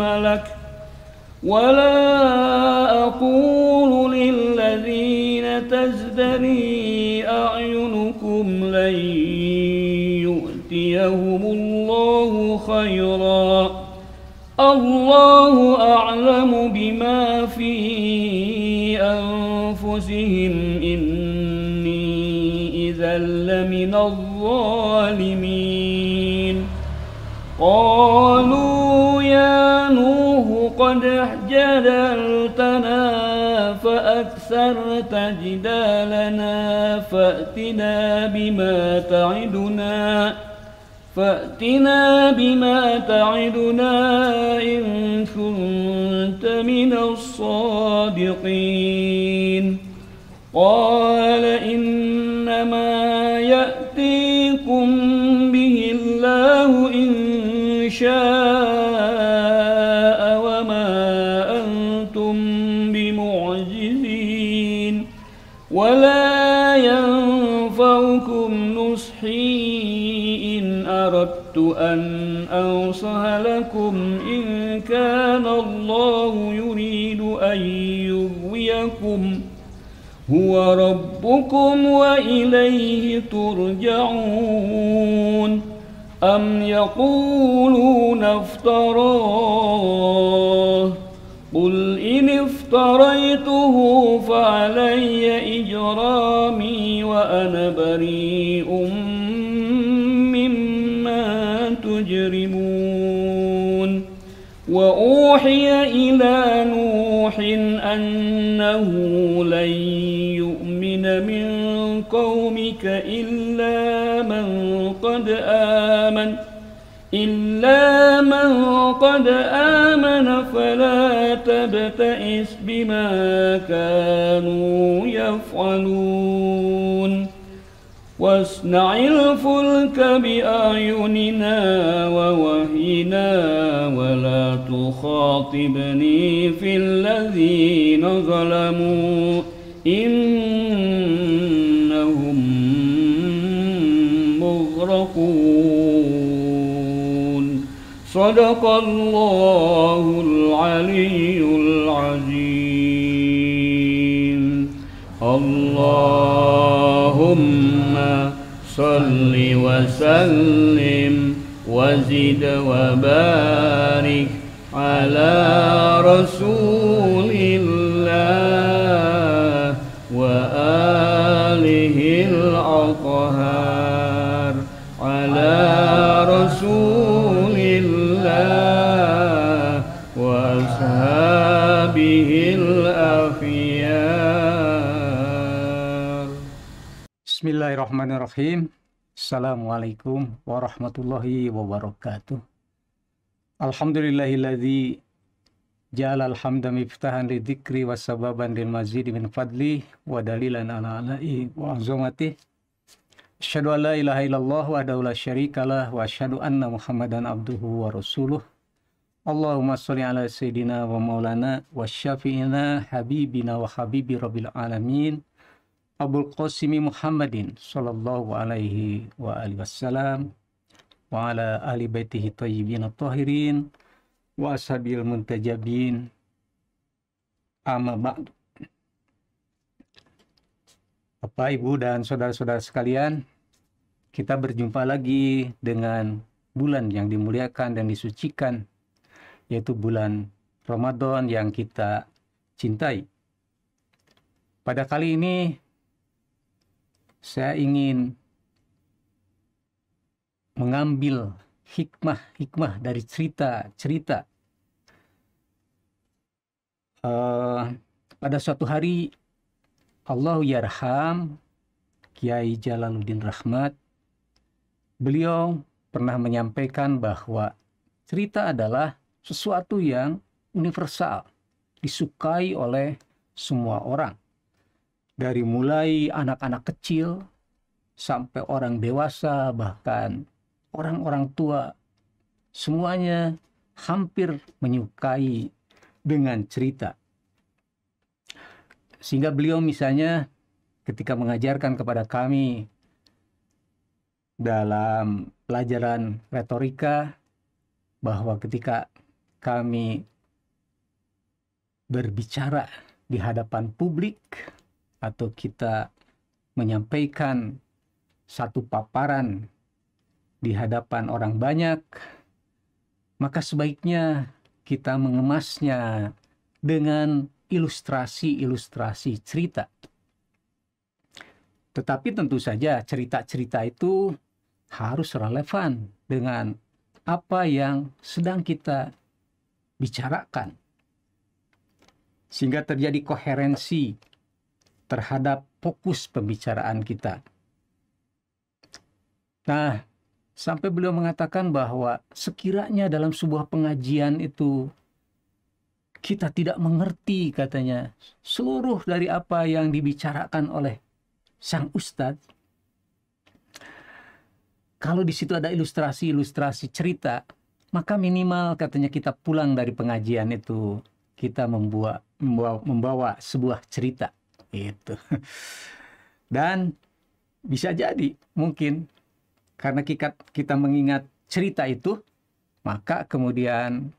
ملك ولا أقول للذين تزدري أعينكم لن يؤتيهم الله خيرا الله أعلم بما في أنفسهم إني إذا لمن الظالمين قالوا قد جدلتنا فأكثرت جدالنا فأتنا بما تعدنا فأتنا بما تعدنا إن كنت من الصادقين قال إنما يأتيكم به الله إن شاء أردت أن أنصح لكم إن كان الله يريد أن يغويكم هو ربكم وإليه ترجعون أم يقولون افتراه قل إن افتريته فعلي إجرامي وأنا بريء مجرمون وأوحي إلى نوح أنه لن يؤمن من قومك إلا من قد آمن إلا من قد آمن فلا تبتئس بما كانوا يفعلون واصنع الفلك بأعيننا ووهينا ولا تخاطبني في الذين ظلموا إنهم مغرقون صدق الله العلي العظيم اللهم صل وسلم وزد وبارك على رسول Bismillahirrahmanirrahim. Assalamualaikum warahmatullahi wabarakatuh. Alhamdulillahilladzi ja'ala alhamda miftahan li dzikri wa sababan lil mazid min fadli wa dalilan ala ala'i wa azamati. Asyhadu an la ilaha illallah wa la syarikalah wa asyhadu anna Muhammadan abduhu wa rasuluh. Allahumma sholli ala sayidina wa maulana wa syafi'ina habibina wa habibi rabbil alamin. Abul Qasimi Muhammadin sallallahu alaihi wa alihi wasallam wa ala ahli baitihi tayyibin tahirin wa ashabil muntajabin amma Bapak, Ibu, dan saudara-saudara sekalian, kita berjumpa lagi dengan bulan yang dimuliakan dan disucikan, yaitu bulan Ramadan yang kita cintai. Pada kali ini saya ingin mengambil hikmah-hikmah dari cerita-cerita. Uh, pada suatu hari Allah Yarham Kiai Jalaluddin Rahmat beliau pernah menyampaikan bahwa cerita adalah sesuatu yang universal disukai oleh semua orang dari mulai anak-anak kecil sampai orang dewasa bahkan orang-orang tua semuanya hampir menyukai dengan cerita sehingga beliau misalnya ketika mengajarkan kepada kami dalam pelajaran retorika bahwa ketika kami berbicara di hadapan publik atau kita menyampaikan satu paparan di hadapan orang banyak, maka sebaiknya kita mengemasnya dengan ilustrasi-ilustrasi cerita. Tetapi tentu saja cerita-cerita itu harus relevan dengan apa yang sedang kita bicarakan. Sehingga terjadi koherensi terhadap fokus pembicaraan kita. Nah, sampai beliau mengatakan bahwa sekiranya dalam sebuah pengajian itu kita tidak mengerti katanya seluruh dari apa yang dibicarakan oleh sang ustadz, kalau di situ ada ilustrasi-ilustrasi cerita, maka minimal katanya kita pulang dari pengajian itu kita membuat membawa, membawa sebuah cerita itu. Dan bisa jadi mungkin karena kita, kita mengingat cerita itu, maka kemudian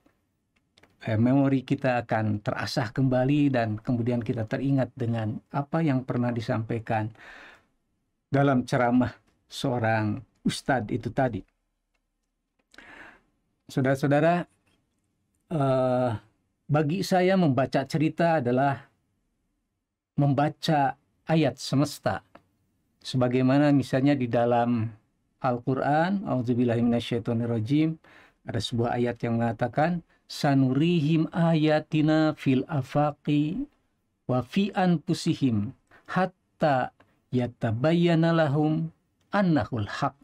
eh, memori kita akan terasah kembali dan kemudian kita teringat dengan apa yang pernah disampaikan dalam ceramah seorang ustadz itu tadi. Saudara-saudara, eh, bagi saya membaca cerita adalah membaca ayat semesta. Sebagaimana misalnya di dalam Al-Quran, Auzubillahiminasyaitonirrojim, ada sebuah ayat yang mengatakan, Sanurihim ayatina fil afaqi wa fi anfusihim hatta yatabayyana lahum annahul haq.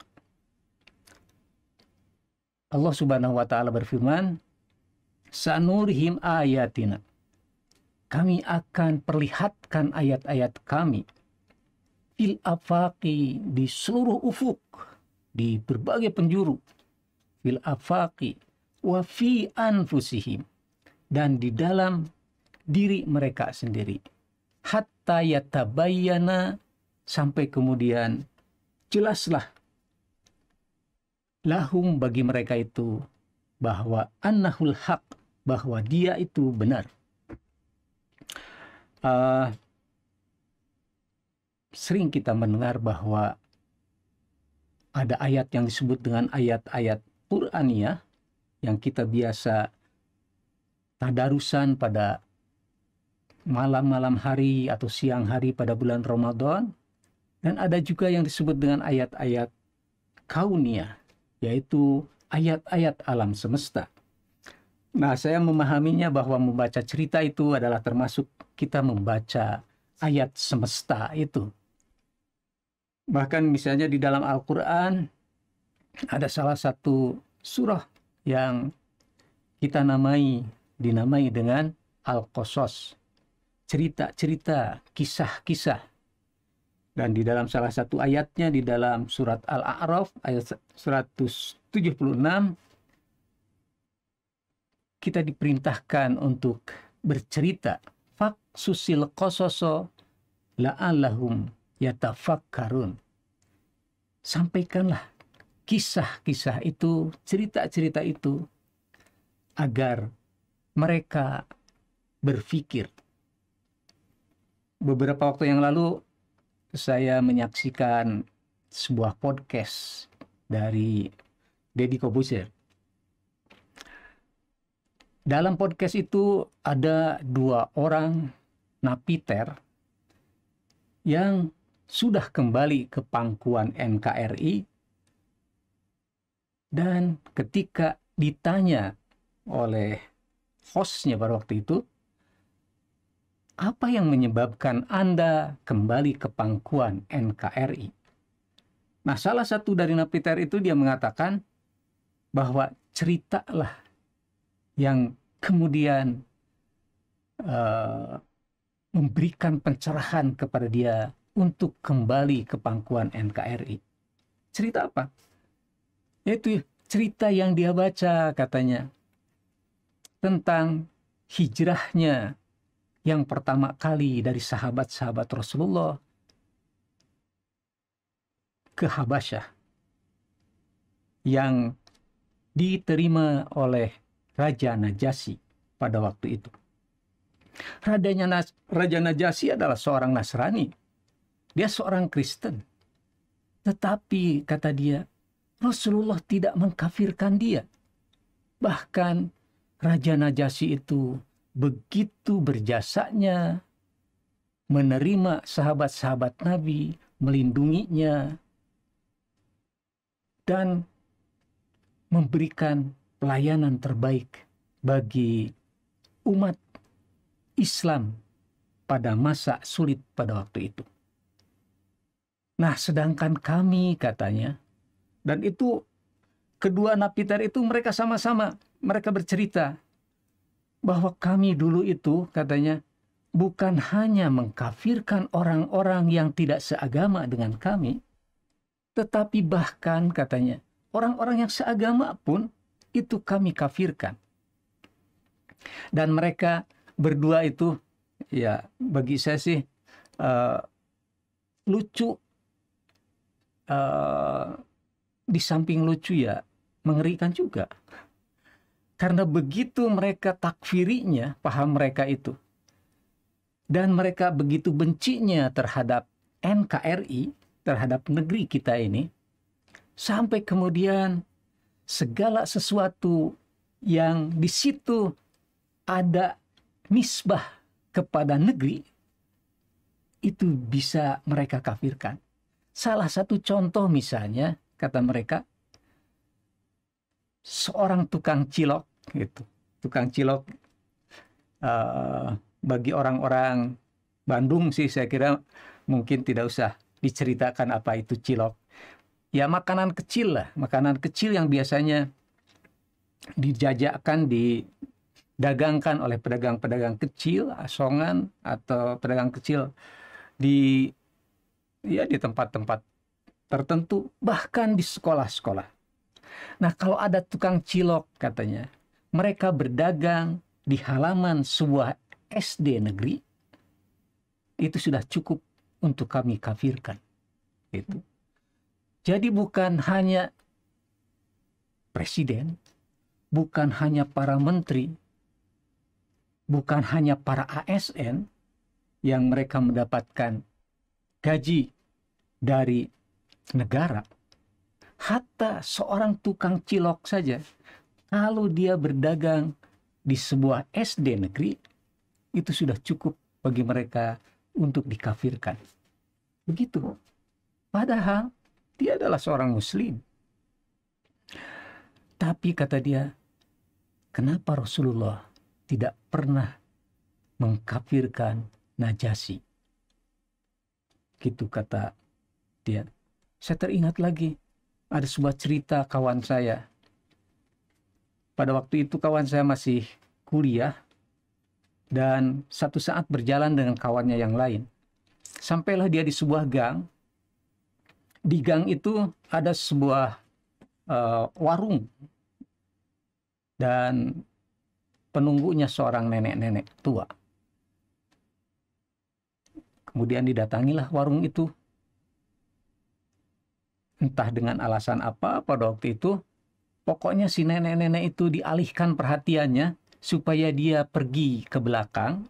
Allah Subhanahu wa taala berfirman, "Sanurihim ayatina." kami akan perlihatkan ayat-ayat kami fil afaqi di seluruh ufuk di berbagai penjuru fil afaqi wa fi anfusihim dan di dalam diri mereka sendiri hatta yatabayyana sampai kemudian jelaslah lahum bagi mereka itu bahwa annahul haq bahwa dia itu benar uh, sering kita mendengar bahwa ada ayat yang disebut dengan ayat-ayat Qur'aniyah yang kita biasa tadarusan pada malam-malam hari atau siang hari pada bulan Ramadan dan ada juga yang disebut dengan ayat-ayat kauniyah yaitu ayat-ayat alam semesta Nah, saya memahaminya bahwa membaca cerita itu adalah termasuk kita membaca ayat semesta itu. Bahkan misalnya di dalam Al-Quran ada salah satu surah yang kita namai dinamai dengan Al-Qasas. Cerita-cerita, kisah-kisah. Dan di dalam salah satu ayatnya di dalam surat Al-A'raf ayat 176 kita diperintahkan untuk bercerita fak susil kososo la la'allahum yatafakkarun sampaikanlah kisah-kisah itu cerita-cerita itu agar mereka berpikir beberapa waktu yang lalu saya menyaksikan sebuah podcast dari Deddy Kobuser dalam podcast itu ada dua orang napiter yang sudah kembali ke pangkuan NKRI dan ketika ditanya oleh hostnya pada waktu itu apa yang menyebabkan Anda kembali ke pangkuan NKRI? Nah, salah satu dari napiter itu dia mengatakan bahwa ceritalah yang kemudian uh, memberikan pencerahan kepada dia untuk kembali ke pangkuan NKRI. Cerita apa? Yaitu cerita yang dia baca katanya tentang hijrahnya yang pertama kali dari sahabat-sahabat Rasulullah ke Habasyah yang diterima oleh Raja Najasi pada waktu itu. Radanya Nas, Raja Najasi adalah seorang Nasrani. Dia seorang Kristen. Tetapi, kata dia, Rasulullah tidak mengkafirkan dia. Bahkan Raja Najasi itu begitu berjasanya menerima sahabat-sahabat Nabi, melindunginya, dan memberikan pelayanan terbaik bagi umat Islam pada masa sulit pada waktu itu. Nah, sedangkan kami katanya, dan itu kedua napiter itu mereka sama-sama, mereka bercerita bahwa kami dulu itu katanya bukan hanya mengkafirkan orang-orang yang tidak seagama dengan kami, tetapi bahkan katanya orang-orang yang seagama pun itu kami kafirkan. Dan mereka berdua itu ya bagi saya sih uh, lucu uh, di samping lucu ya mengerikan juga karena begitu mereka takfirinya paham mereka itu dan mereka begitu bencinya terhadap NKRI terhadap negeri kita ini sampai kemudian segala sesuatu yang di situ ada nisbah kepada negeri itu bisa mereka kafirkan. Salah satu contoh misalnya kata mereka seorang tukang cilok gitu. Tukang cilok uh, bagi orang-orang Bandung sih saya kira mungkin tidak usah diceritakan apa itu cilok ya makanan kecil lah, makanan kecil yang biasanya dijajakan didagangkan oleh pedagang-pedagang kecil, asongan atau pedagang kecil di ya di tempat-tempat tertentu bahkan di sekolah-sekolah. Nah, kalau ada tukang cilok katanya, mereka berdagang di halaman sebuah SD negeri itu sudah cukup untuk kami kafirkan. Itu. Jadi bukan hanya presiden, bukan hanya para menteri, bukan hanya para ASN yang mereka mendapatkan gaji dari negara. Hatta seorang tukang cilok saja, kalau dia berdagang di sebuah SD negeri, itu sudah cukup bagi mereka untuk dikafirkan. Begitu. Padahal dia adalah seorang muslim. Tapi kata dia, kenapa Rasulullah tidak pernah mengkafirkan Najasi? Gitu kata dia. Saya teringat lagi ada sebuah cerita kawan saya. Pada waktu itu kawan saya masih kuliah dan satu saat berjalan dengan kawannya yang lain. Sampailah dia di sebuah gang di gang itu ada sebuah uh, warung dan penunggunya seorang nenek-nenek tua. Kemudian didatangilah warung itu. Entah dengan alasan apa pada waktu itu, pokoknya si nenek-nenek itu dialihkan perhatiannya supaya dia pergi ke belakang.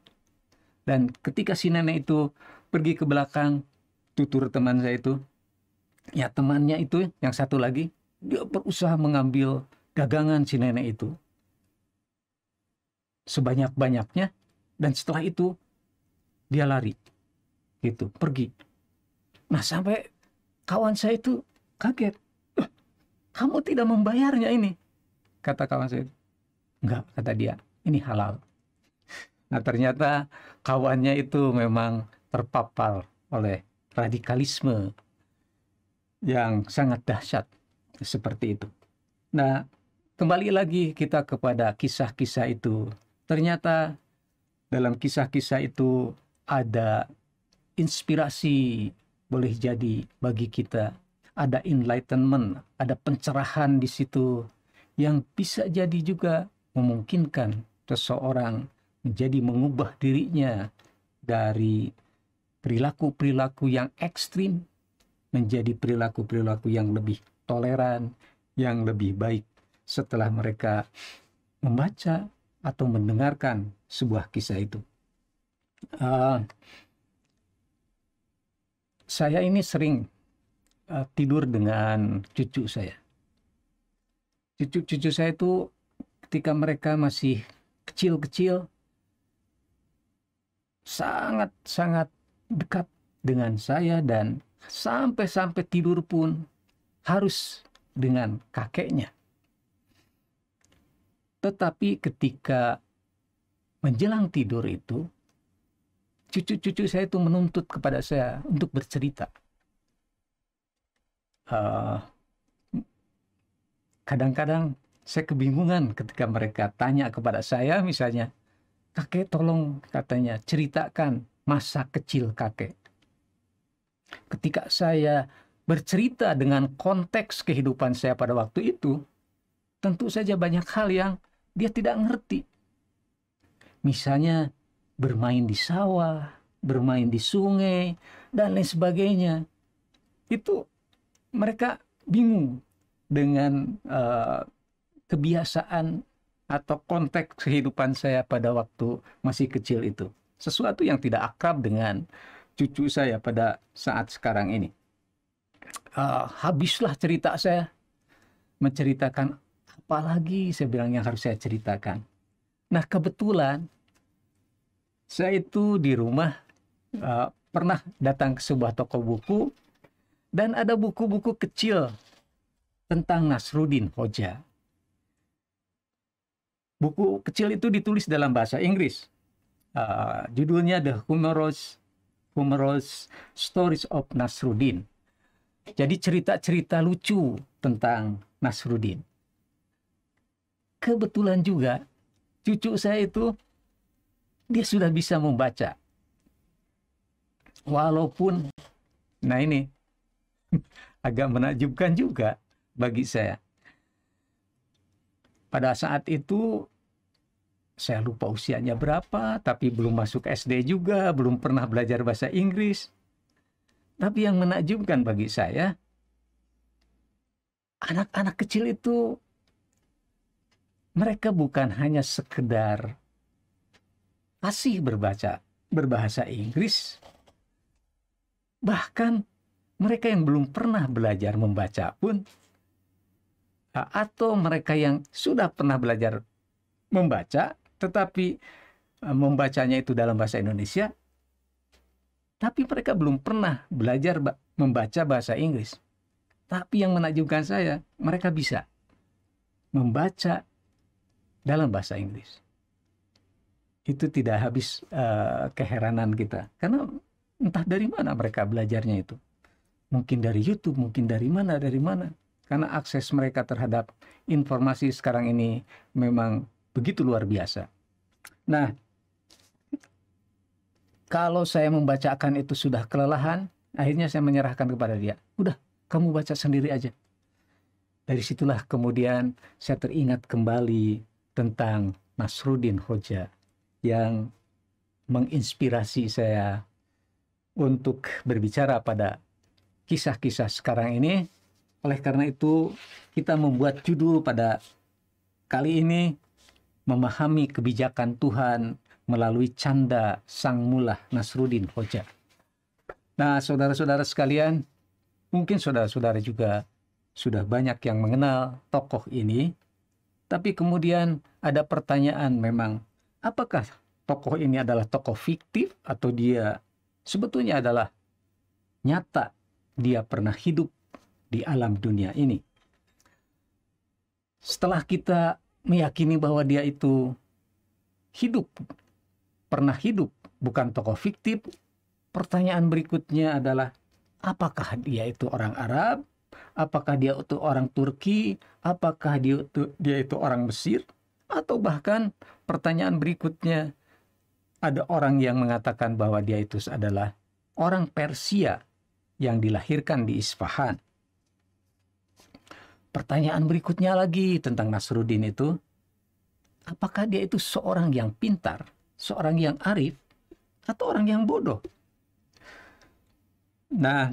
Dan ketika si nenek itu pergi ke belakang, tutur teman saya itu, ya temannya itu yang satu lagi dia berusaha mengambil dagangan si nenek itu sebanyak-banyaknya dan setelah itu dia lari gitu pergi nah sampai kawan saya itu kaget kamu tidak membayarnya ini kata kawan saya enggak kata dia ini halal nah ternyata kawannya itu memang terpapar oleh radikalisme yang sangat dahsyat seperti itu. Nah, kembali lagi kita kepada kisah-kisah itu. Ternyata dalam kisah-kisah itu ada inspirasi boleh jadi bagi kita, ada enlightenment, ada pencerahan di situ yang bisa jadi juga memungkinkan seseorang menjadi mengubah dirinya dari perilaku-perilaku yang ekstrim menjadi perilaku-perilaku yang lebih toleran, yang lebih baik setelah mereka membaca atau mendengarkan sebuah kisah itu. Uh, saya ini sering uh, tidur dengan cucu saya. Cucu-cucu saya itu ketika mereka masih kecil-kecil sangat-sangat dekat dengan saya dan sampai-sampai tidur pun harus dengan kakeknya. Tetapi ketika menjelang tidur itu, cucu-cucu saya itu menuntut kepada saya untuk bercerita. kadang eh, kadang-kadang saya kebingungan ketika mereka tanya kepada saya misalnya, kakek tolong katanya ceritakan masa kecil kakek ketika saya bercerita dengan konteks kehidupan saya pada waktu itu, tentu saja banyak hal yang dia tidak ngerti. Misalnya bermain di sawah, bermain di sungai, dan lain sebagainya. Itu mereka bingung dengan uh, kebiasaan atau konteks kehidupan saya pada waktu masih kecil itu. Sesuatu yang tidak akrab dengan cucu saya pada saat sekarang ini. Uh, habislah cerita saya menceritakan apalagi saya bilang yang harus saya ceritakan. Nah kebetulan saya itu di rumah uh, pernah datang ke sebuah toko buku dan ada buku-buku kecil tentang Nasrudin Hoja. Buku kecil itu ditulis dalam bahasa Inggris. Uh, judulnya The Humorous humorous stories of Nasruddin. Jadi cerita-cerita lucu tentang Nasruddin. Kebetulan juga cucu saya itu dia sudah bisa membaca. Walaupun nah ini agak menakjubkan juga bagi saya. Pada saat itu saya lupa usianya berapa, tapi belum masuk SD juga, belum pernah belajar bahasa Inggris. Tapi yang menakjubkan bagi saya, anak-anak kecil itu mereka bukan hanya sekedar fasih berbaca berbahasa Inggris, bahkan mereka yang belum pernah belajar membaca pun atau mereka yang sudah pernah belajar membaca tetapi eh, membacanya itu dalam bahasa Indonesia, tapi mereka belum pernah belajar membaca bahasa Inggris. Tapi yang menakjubkan saya, mereka bisa membaca dalam bahasa Inggris. Itu tidak habis uh, keheranan kita, karena entah dari mana mereka belajarnya itu. Mungkin dari YouTube, mungkin dari mana, dari mana. Karena akses mereka terhadap informasi sekarang ini memang begitu luar biasa. Nah, kalau saya membacakan itu sudah kelelahan, akhirnya saya menyerahkan kepada dia. Udah, kamu baca sendiri aja. Dari situlah kemudian saya teringat kembali tentang Nasruddin Hoja yang menginspirasi saya untuk berbicara pada kisah-kisah sekarang ini. Oleh karena itu, kita membuat judul pada kali ini memahami kebijakan Tuhan melalui canda Sang Mullah Nasruddin Hoja. Nah, saudara-saudara sekalian, mungkin saudara-saudara juga sudah banyak yang mengenal tokoh ini, tapi kemudian ada pertanyaan memang, apakah tokoh ini adalah tokoh fiktif atau dia sebetulnya adalah nyata dia pernah hidup di alam dunia ini. Setelah kita meyakini bahwa dia itu hidup, pernah hidup, bukan tokoh fiktif. Pertanyaan berikutnya adalah apakah dia itu orang Arab? Apakah dia itu orang Turki? Apakah dia itu, dia itu orang Mesir? Atau bahkan pertanyaan berikutnya ada orang yang mengatakan bahwa dia itu adalah orang Persia yang dilahirkan di Isfahan pertanyaan berikutnya lagi tentang Nasruddin itu, apakah dia itu seorang yang pintar, seorang yang arif, atau orang yang bodoh? Nah,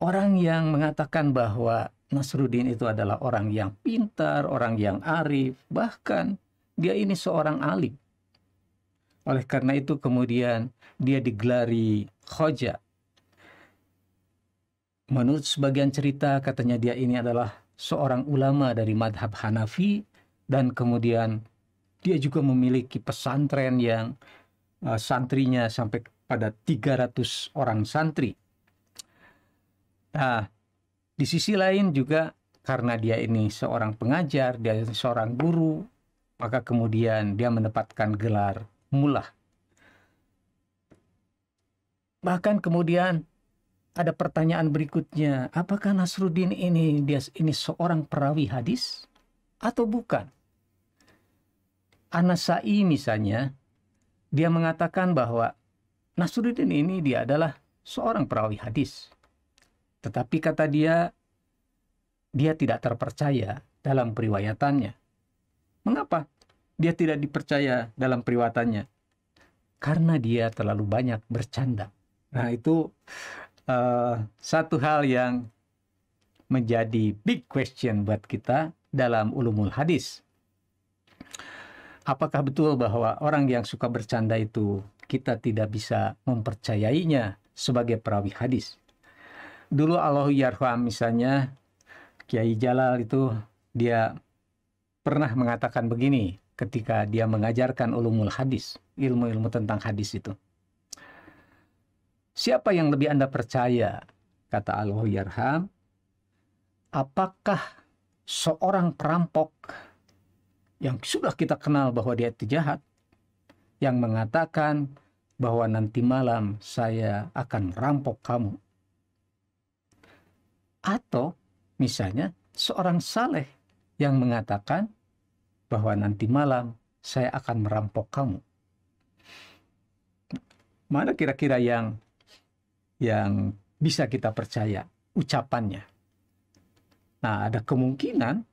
orang yang mengatakan bahwa Nasruddin itu adalah orang yang pintar, orang yang arif, bahkan dia ini seorang alim. Oleh karena itu kemudian dia digelari khoja, Menurut sebagian cerita, katanya dia ini adalah seorang ulama dari madhab Hanafi dan kemudian dia juga memiliki pesantren yang uh, santrinya sampai pada 300 orang santri. Nah, di sisi lain juga karena dia ini seorang pengajar, dia seorang guru, maka kemudian dia mendapatkan gelar mullah. Bahkan kemudian ada pertanyaan berikutnya, apakah Nasruddin ini dia ini seorang perawi hadis atau bukan? Anasai misalnya, dia mengatakan bahwa Nasruddin ini dia adalah seorang perawi hadis. Tetapi kata dia, dia tidak terpercaya dalam periwayatannya. Mengapa dia tidak dipercaya dalam periwayatannya? Karena dia terlalu banyak bercanda. Nah itu Eh, satu hal yang menjadi big question buat kita dalam ulumul hadis. Apakah betul bahwa orang yang suka bercanda itu kita tidak bisa mempercayainya sebagai perawi hadis? Dulu Allah Yarham misalnya Kiai Jalal itu dia pernah mengatakan begini ketika dia mengajarkan ulumul hadis, ilmu-ilmu tentang hadis itu. Siapa yang lebih Anda percaya? Kata Allah Yarham. Apakah seorang perampok yang sudah kita kenal bahwa dia itu jahat, yang mengatakan bahwa nanti malam saya akan merampok kamu. Atau misalnya seorang saleh yang mengatakan bahwa nanti malam saya akan merampok kamu. Mana kira-kira yang yang bisa kita percaya ucapannya. Nah, ada kemungkinan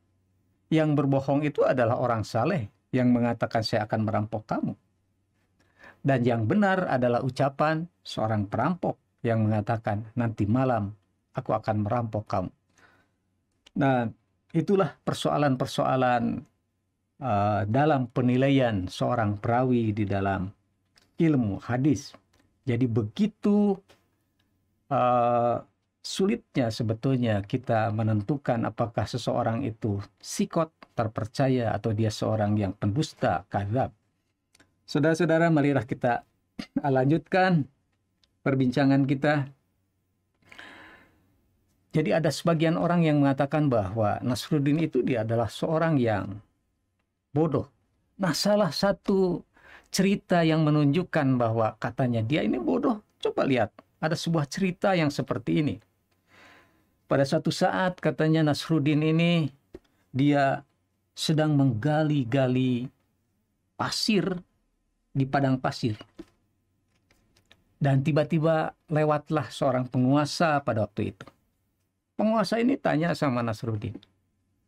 yang berbohong itu adalah orang saleh yang mengatakan saya akan merampok kamu. Dan yang benar adalah ucapan seorang perampok yang mengatakan nanti malam aku akan merampok kamu. Nah, itulah persoalan-persoalan uh, dalam penilaian seorang perawi di dalam ilmu hadis. Jadi begitu uh, sulitnya sebetulnya kita menentukan apakah seseorang itu sikot terpercaya atau dia seorang yang pendusta kadab. Saudara-saudara, marilah kita lanjutkan perbincangan kita. Jadi ada sebagian orang yang mengatakan bahwa Nasruddin itu dia adalah seorang yang bodoh. Nah, salah satu cerita yang menunjukkan bahwa katanya dia ini bodoh, coba lihat ada sebuah cerita yang seperti ini. Pada suatu saat katanya Nasruddin ini dia sedang menggali-gali pasir di padang pasir. Dan tiba-tiba lewatlah seorang penguasa pada waktu itu. Penguasa ini tanya sama Nasruddin.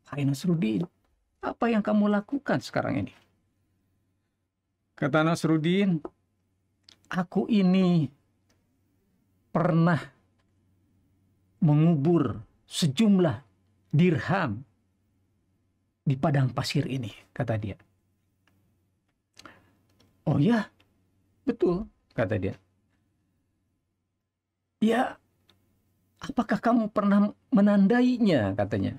Hai Nasruddin, apa yang kamu lakukan sekarang ini? Kata Nasruddin, aku ini pernah mengubur sejumlah dirham di padang pasir ini, kata dia. Oh ya, betul, kata dia. Ya, apakah kamu pernah menandainya, katanya.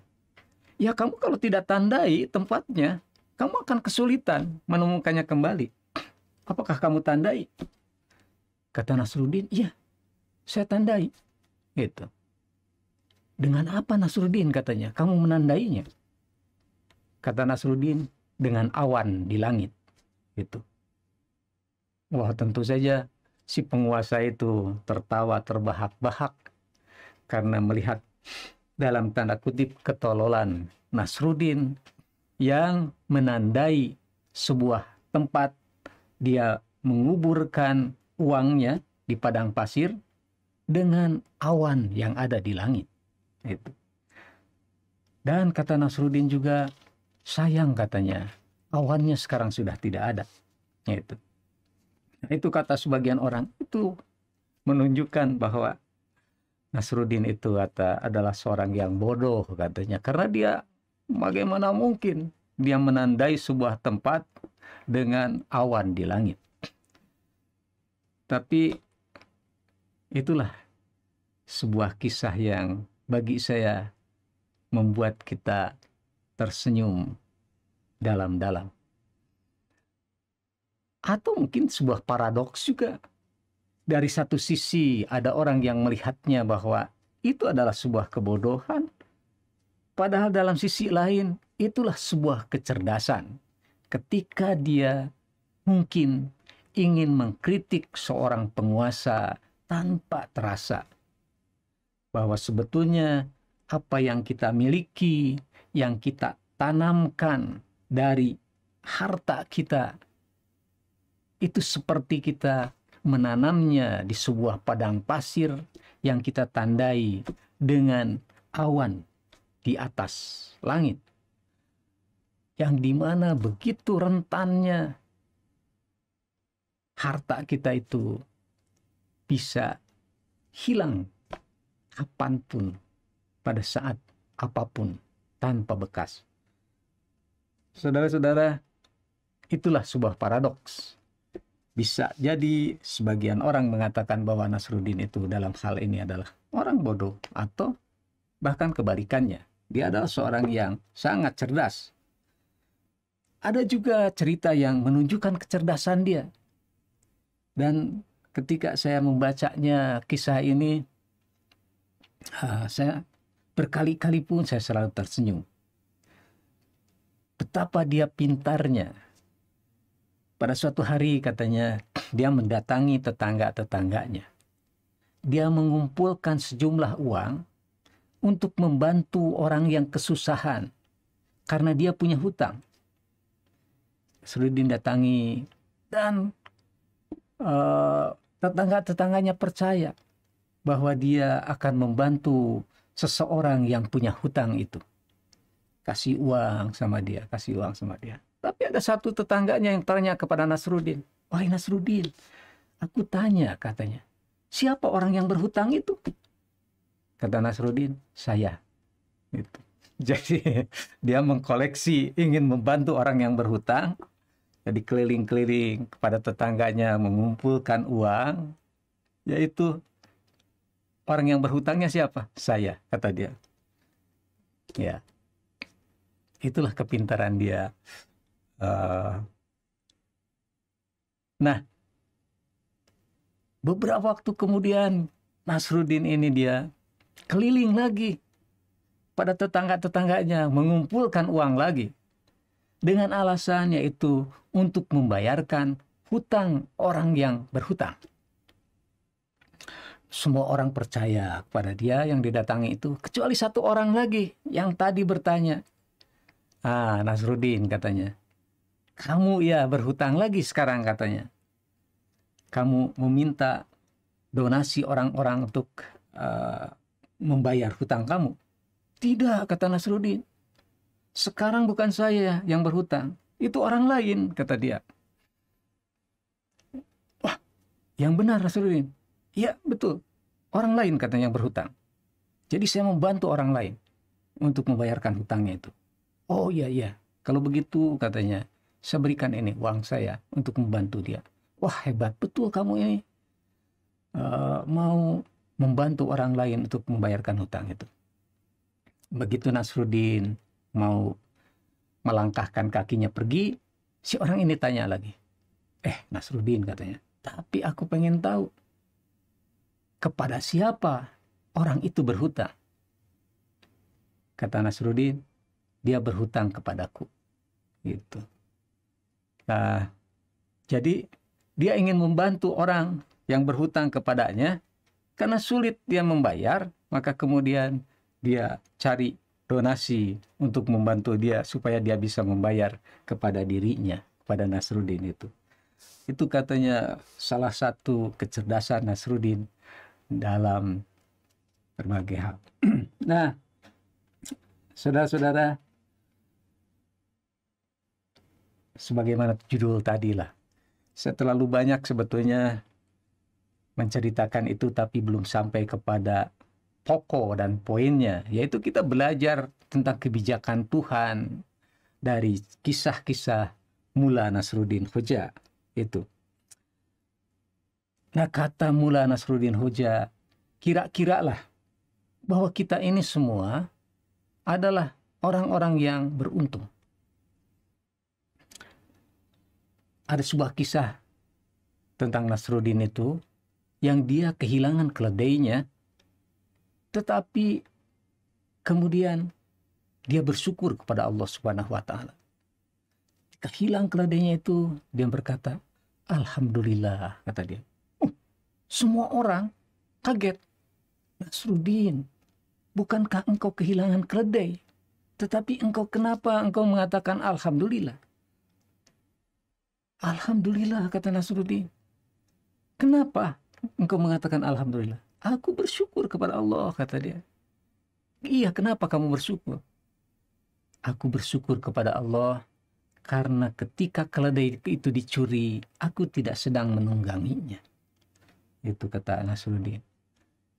Ya, kamu kalau tidak tandai tempatnya, kamu akan kesulitan menemukannya kembali. Apakah kamu tandai? Kata Nasruddin, iya, saya tandai. Gitu. Dengan apa Nasruddin katanya? Kamu menandainya. Kata Nasruddin, dengan awan di langit. Gitu. Wah tentu saja si penguasa itu tertawa terbahak-bahak karena melihat dalam tanda kutip ketololan Nasruddin yang menandai sebuah tempat dia menguburkan uangnya di padang pasir dengan awan yang ada di langit. Itu. Dan kata Nasruddin juga sayang katanya awannya sekarang sudah tidak ada. Itu. Itu kata sebagian orang itu menunjukkan bahwa Nasruddin itu kata adalah seorang yang bodoh katanya karena dia bagaimana mungkin dia menandai sebuah tempat dengan awan di langit. Tapi Itulah sebuah kisah yang bagi saya membuat kita tersenyum dalam-dalam. Atau mungkin sebuah paradoks juga. Dari satu sisi ada orang yang melihatnya bahwa itu adalah sebuah kebodohan, padahal dalam sisi lain itulah sebuah kecerdasan. Ketika dia mungkin ingin mengkritik seorang penguasa tanpa terasa bahwa sebetulnya apa yang kita miliki, yang kita tanamkan dari harta kita itu seperti kita menanamnya di sebuah padang pasir yang kita tandai dengan awan di atas langit yang dimana begitu rentannya harta kita itu bisa hilang kapanpun, pada saat apapun, tanpa bekas. Saudara-saudara, itulah sebuah paradoks. Bisa jadi sebagian orang mengatakan bahwa Nasruddin itu dalam hal ini adalah orang bodoh atau bahkan kebalikannya. Dia adalah seorang yang sangat cerdas. Ada juga cerita yang menunjukkan kecerdasan dia. Dan ketika saya membacanya kisah ini, saya berkali-kali pun saya selalu tersenyum. Betapa dia pintarnya. Pada suatu hari katanya dia mendatangi tetangga-tetangganya. Dia mengumpulkan sejumlah uang untuk membantu orang yang kesusahan karena dia punya hutang. Seludin datangi dan Eh, tetangga-tetangganya percaya bahwa dia akan membantu seseorang yang punya hutang itu. Kasih uang sama dia, kasih uang sama dia. Tapi ada satu tetangganya yang tanya kepada Nasrudin Wahai Nasrudin aku tanya katanya, siapa orang yang berhutang itu? Kata Nasrudin saya. itu Jadi dia mengkoleksi ingin membantu orang yang berhutang, jadi keliling-keliling kepada tetangganya mengumpulkan uang yaitu orang yang berhutangnya siapa saya kata dia ya itulah kepintaran dia uh, nah beberapa waktu kemudian Nasrudin ini dia keliling lagi pada tetangga-tetangganya mengumpulkan uang lagi dengan alasan yaitu untuk membayarkan hutang orang yang berhutang. Semua orang percaya kepada dia yang didatangi itu, kecuali satu orang lagi yang tadi bertanya. Ah, Nasruddin katanya. Kamu ya berhutang lagi sekarang katanya. Kamu meminta donasi orang-orang untuk uh, membayar hutang kamu. Tidak, kata Nasruddin. Sekarang bukan saya yang berhutang, itu orang lain, kata dia. Wah, yang benar Rasuluddin. ya betul. Orang lain katanya yang berhutang. Jadi saya membantu orang lain untuk membayarkan hutangnya itu. Oh iya, iya. Kalau begitu katanya, saya berikan ini uang saya untuk membantu dia. Wah hebat, betul kamu ini. Uh, mau membantu orang lain untuk membayarkan hutang itu. Begitu Nasruddin mau melangkahkan kakinya pergi, si orang ini tanya lagi. Eh, Nasruddin katanya. Tapi aku pengen tahu kepada siapa orang itu berhutang. Kata Nasruddin, dia berhutang kepadaku. Gitu. Nah, jadi dia ingin membantu orang yang berhutang kepadanya karena sulit dia membayar, maka kemudian dia cari donasi untuk membantu dia supaya dia bisa membayar kepada dirinya, kepada Nasruddin itu. Itu katanya salah satu kecerdasan Nasruddin dalam berbagai hal. nah, saudara-saudara, sebagaimana judul tadi lah, saya terlalu banyak sebetulnya menceritakan itu tapi belum sampai kepada pokok dan poinnya, yaitu kita belajar tentang kebijakan Tuhan dari kisah-kisah Mula Nasruddin Hoja itu. Nah kata Mula Nasruddin Hoja, kira kira lah bahwa kita ini semua adalah orang-orang yang beruntung. Ada sebuah kisah tentang Nasruddin itu yang dia kehilangan keledainya tetapi kemudian dia bersyukur kepada Allah Subhanahu wa taala. Kehilang hilang keledainya itu, dia berkata, "Alhamdulillah," kata dia. Oh, semua orang kaget. Nasrudin, bukankah engkau kehilangan keledai? Tetapi engkau kenapa engkau mengatakan alhamdulillah? Alhamdulillah kata Nasruddin. Kenapa engkau mengatakan alhamdulillah? Aku bersyukur kepada Allah, kata dia. Iya, kenapa kamu bersyukur? Aku bersyukur kepada Allah karena ketika keledai itu dicuri, aku tidak sedang menungganginya. Itu kata Nasruddin.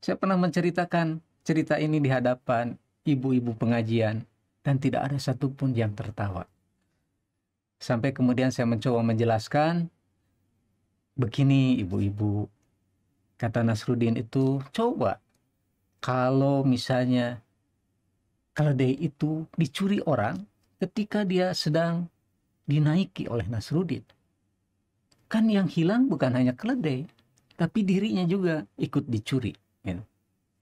Saya pernah menceritakan cerita ini di hadapan ibu-ibu pengajian dan tidak ada satupun yang tertawa. Sampai kemudian saya mencoba menjelaskan, begini ibu-ibu, kata Nasruddin itu coba kalau misalnya keledai itu dicuri orang ketika dia sedang dinaiki oleh Nasruddin kan yang hilang bukan hanya keledai tapi dirinya juga ikut dicuri gitu.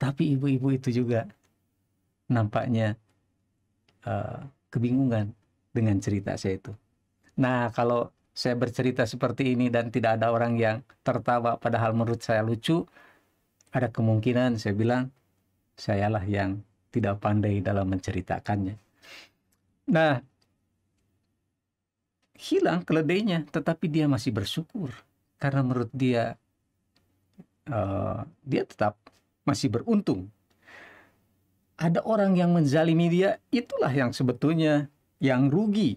tapi ibu-ibu itu juga nampaknya uh, kebingungan dengan cerita saya itu nah kalau saya bercerita seperti ini dan tidak ada orang yang tertawa padahal menurut saya lucu, ada kemungkinan saya bilang sayalah yang tidak pandai dalam menceritakannya. Nah, hilang keledainya, tetapi dia masih bersyukur karena menurut dia uh, dia tetap masih beruntung. Ada orang yang menzalimi dia, itulah yang sebetulnya yang rugi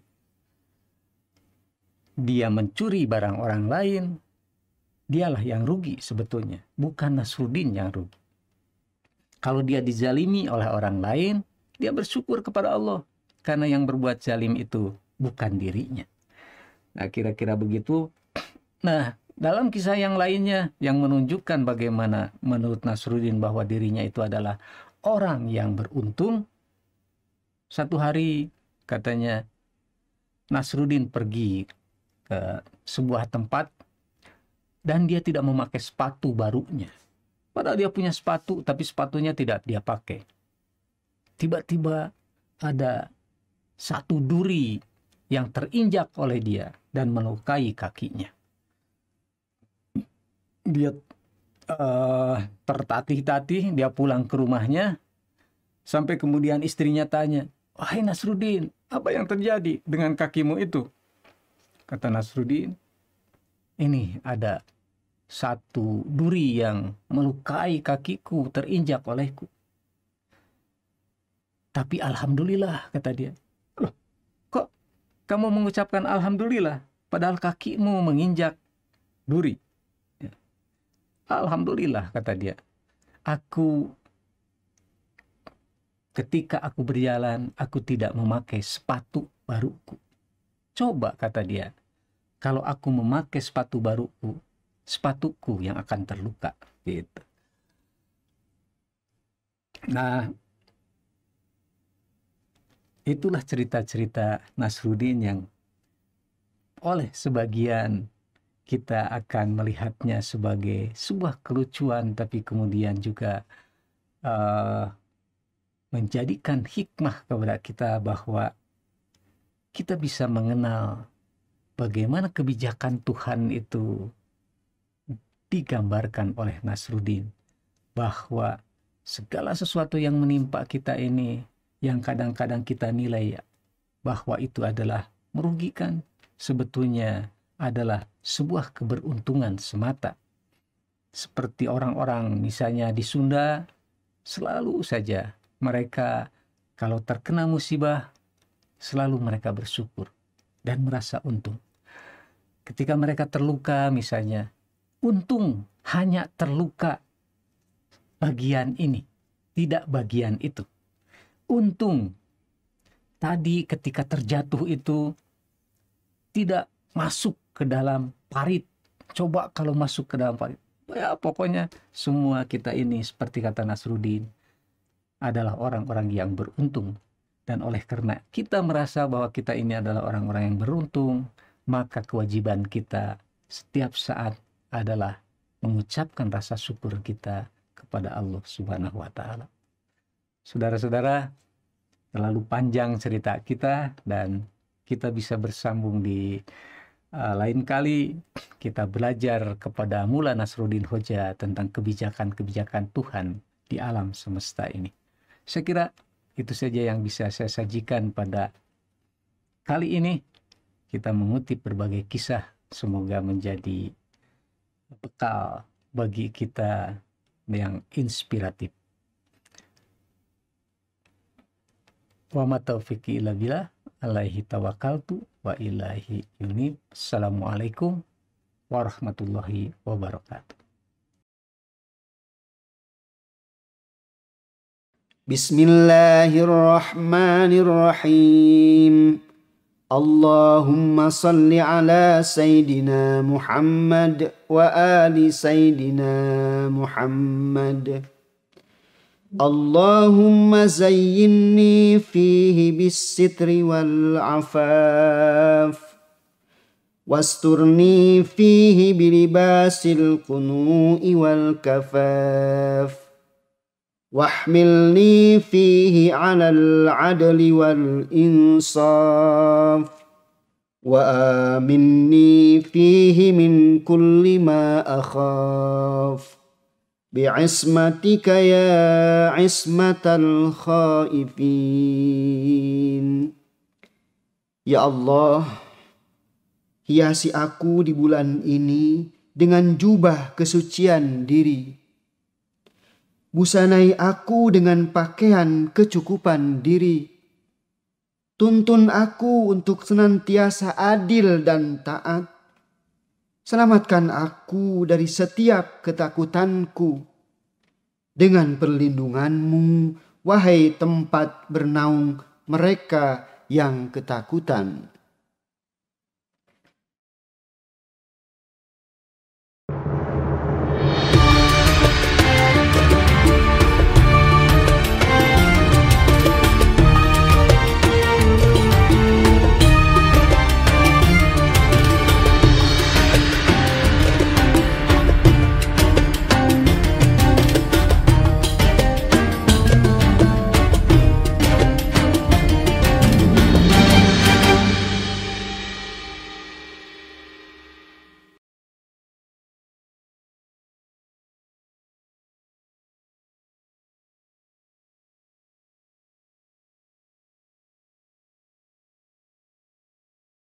dia mencuri barang orang lain, dialah yang rugi sebetulnya, bukan Nasruddin yang rugi. Kalau dia dizalimi oleh orang lain, dia bersyukur kepada Allah karena yang berbuat zalim itu bukan dirinya. Nah, kira-kira begitu. Nah, dalam kisah yang lainnya yang menunjukkan bagaimana menurut Nasruddin bahwa dirinya itu adalah orang yang beruntung, satu hari katanya Nasruddin pergi ke sebuah tempat dan dia tidak memakai sepatu barunya. Padahal dia punya sepatu, tapi sepatunya tidak dia pakai. Tiba-tiba ada satu duri yang terinjak oleh dia dan melukai kakinya. Dia uh, tertatih-tatih, dia pulang ke rumahnya, sampai kemudian istrinya tanya, Wahai Nasruddin, apa yang terjadi dengan kakimu itu? Kata Nasruddin, ini ada satu duri yang melukai kakiku, terinjak olehku. Tapi alhamdulillah, kata dia. Loh, kok kamu mengucapkan alhamdulillah padahal kakimu menginjak duri? Ya. Alhamdulillah, kata dia. Aku ketika aku berjalan, aku tidak memakai sepatu baruku. Coba kata dia, kalau aku memakai sepatu baruku, sepatuku yang akan terluka. Gitu. Nah, itulah cerita-cerita Nasruddin yang oleh sebagian kita akan melihatnya sebagai sebuah kelucuan, tapi kemudian juga uh, menjadikan hikmah kepada kita bahwa kita bisa mengenal bagaimana kebijakan Tuhan itu digambarkan oleh Nasruddin bahwa segala sesuatu yang menimpa kita ini yang kadang-kadang kita nilai bahwa itu adalah merugikan sebetulnya adalah sebuah keberuntungan semata seperti orang-orang misalnya di Sunda selalu saja mereka kalau terkena musibah selalu mereka bersyukur dan merasa untung. Ketika mereka terluka misalnya, untung hanya terluka bagian ini, tidak bagian itu. Untung tadi ketika terjatuh itu tidak masuk ke dalam parit. Coba kalau masuk ke dalam parit. Ya pokoknya semua kita ini seperti kata Nasruddin adalah orang-orang yang beruntung dan oleh karena kita merasa bahwa kita ini adalah orang-orang yang beruntung, maka kewajiban kita setiap saat adalah mengucapkan rasa syukur kita kepada Allah Subhanahu wa taala. Saudara-saudara, terlalu panjang cerita kita dan kita bisa bersambung di uh, lain kali kita belajar kepada Mula Nasruddin Hoja tentang kebijakan-kebijakan Tuhan di alam semesta ini. Saya kira itu saja yang bisa saya sajikan pada kali ini. Kita mengutip berbagai kisah, semoga menjadi bekal bagi kita yang inspiratif. Wa ma taufiqi illa billah alaihi tawakkaltu wa ilahi yunib. Assalamualaikum warahmatullahi wabarakatuh. بسم الله الرحمن الرحيم اللهم صل على سيدنا محمد وآل سيدنا محمد اللهم زيني فيه بالستر والعفاف واسترني فيه بلباس القنوء والكفاف واحملني فيه على العدل والإنصاف وآمني فيه من كل ما أخاف بعصمتك يا عصمة الخائفين يا الله hiasi aku di bulan ini dengan jubah kesucian diri Busanai aku dengan pakaian kecukupan diri. Tuntun aku untuk senantiasa adil dan taat. Selamatkan aku dari setiap ketakutanku. Dengan perlindunganmu, wahai tempat bernaung mereka yang ketakutan.